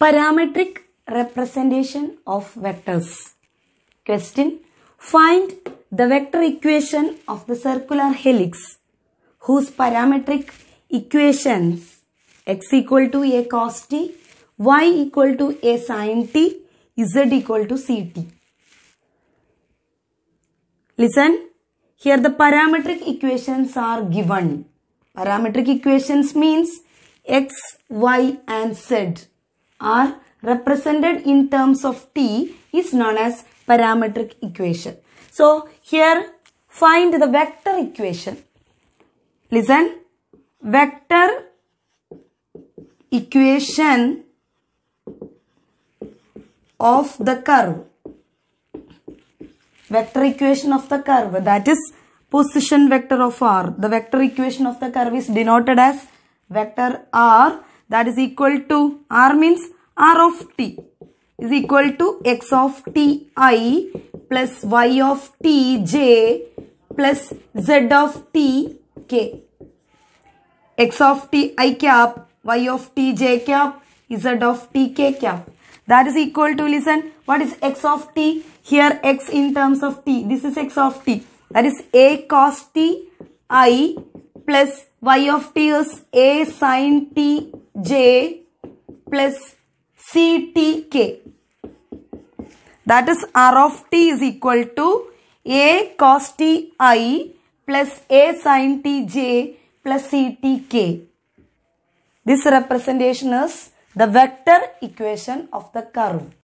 Parametric representation of vectors. Question. Find the vector equation of the circular helix whose parametric equations x equal to a cos t, y equal to a sin t, z equal to ct. Listen. Here the parametric equations are given. Parametric equations means x, y and z are represented in terms of t is known as parametric equation. So here find the vector equation. Listen, vector equation of the curve. Vector equation of the curve that is position vector of r. The vector equation of the curve is denoted as vector r that is equal to R means R of t is equal to x of t i plus y of t j plus z of t k. x of t i cap, y of t j cap, z of t k cap. That is equal to, listen, what is x of t? Here x in terms of t. This is x of t. That is a cos t i plus y of t is a sin t J plus CTK. That is R of T is equal to A cos T I plus A sin T J plus CTK. This representation is the vector equation of the curve.